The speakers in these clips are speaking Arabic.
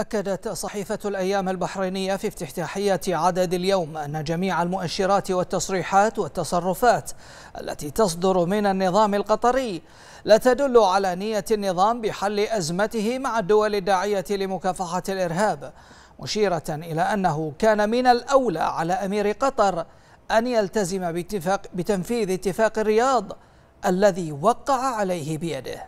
أكدت صحيفة الأيام البحرينية في افتتاحية عدد اليوم أن جميع المؤشرات والتصريحات والتصرفات التي تصدر من النظام القطري لا تدل على نية النظام بحل أزمته مع الدول الداعية لمكافحة الإرهاب مشيرة إلى أنه كان من الأولى على أمير قطر أن يلتزم باتفاق بتنفيذ اتفاق الرياض الذي وقع عليه بيده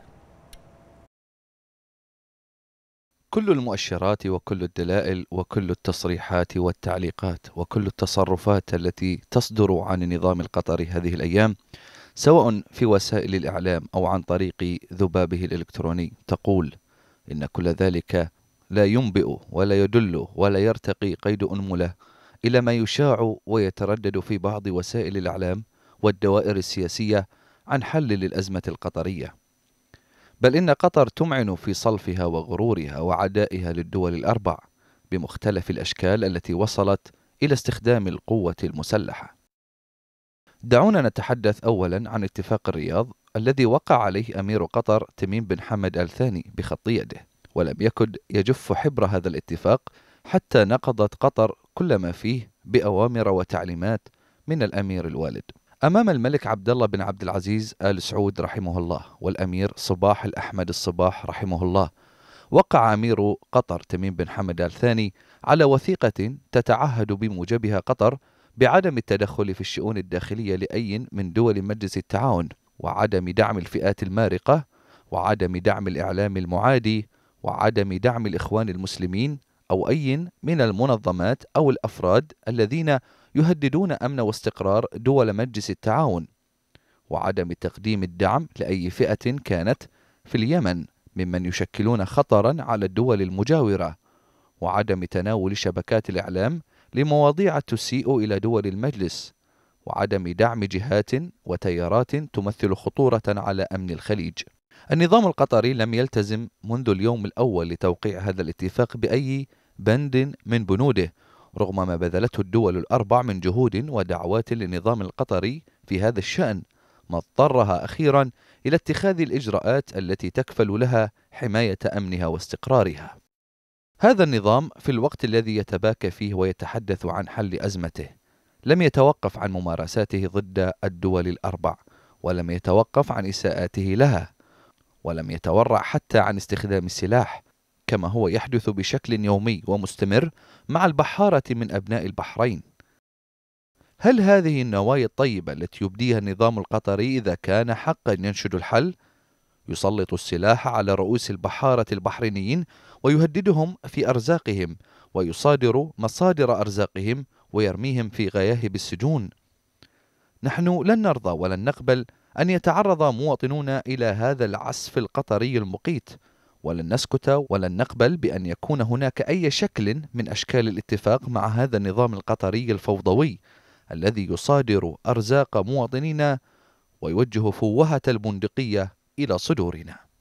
كل المؤشرات وكل الدلائل وكل التصريحات والتعليقات وكل التصرفات التي تصدر عن النظام القطري هذه الايام سواء في وسائل الاعلام او عن طريق ذبابه الالكتروني تقول ان كل ذلك لا ينبئ ولا يدل ولا يرتقي قيد انمله الى ما يشاع ويتردد في بعض وسائل الاعلام والدوائر السياسيه عن حل للازمه القطريه بل إن قطر تمعن في صلفها وغرورها وعدائها للدول الأربع بمختلف الأشكال التي وصلت إلى استخدام القوة المسلحة. دعونا نتحدث أولا عن اتفاق الرياض الذي وقع عليه أمير قطر تميم بن حمد الثاني بخط يده ولم يكد يجف حبر هذا الاتفاق حتى نقضت قطر كل ما فيه بأوامر وتعليمات من الأمير الوالد أمام الملك عبد الله بن عبد العزيز آل سعود رحمه الله والأمير صباح الأحمد الصباح رحمه الله وقع أمير قطر تميم بن حمد آل ثاني على وثيقة تتعهد بموجبها قطر بعدم التدخل في الشؤون الداخلية لأي من دول مجلس التعاون وعدم دعم الفئات المارقة وعدم دعم الإعلام المعادي وعدم دعم الإخوان المسلمين أو أي من المنظمات أو الأفراد الذين يهددون أمن واستقرار دول مجلس التعاون وعدم تقديم الدعم لأي فئة كانت في اليمن ممن يشكلون خطرا على الدول المجاورة وعدم تناول شبكات الإعلام لمواضيع تسيء إلى دول المجلس وعدم دعم جهات وتيارات تمثل خطورة على أمن الخليج النظام القطري لم يلتزم منذ اليوم الأول لتوقيع هذا الاتفاق بأي بند من بنوده رغم ما بذلته الدول الأربع من جهود ودعوات للنظام القطري في هذا الشأن ما اضطرها أخيرا إلى اتخاذ الإجراءات التي تكفل لها حماية أمنها واستقرارها هذا النظام في الوقت الذي يتباكى فيه ويتحدث عن حل أزمته لم يتوقف عن ممارساته ضد الدول الأربع ولم يتوقف عن إساءاته لها ولم يتورع حتى عن استخدام السلاح كما هو يحدث بشكل يومي ومستمر مع البحارة من أبناء البحرين هل هذه النوايا الطيبة التي يبديها النظام القطري إذا كان حقا ينشد الحل؟ يسلط السلاح على رؤوس البحارة البحرينيين ويهددهم في أرزاقهم ويصادر مصادر أرزاقهم ويرميهم في غياهب السجون نحن لن نرضى ولن نقبل أن يتعرض مواطنون إلى هذا العسف القطري المقيت ولن نسكت ولن نقبل بأن يكون هناك أي شكل من أشكال الاتفاق مع هذا النظام القطري الفوضوي الذي يصادر أرزاق مواطنينا ويوجه فوهة البندقية إلى صدورنا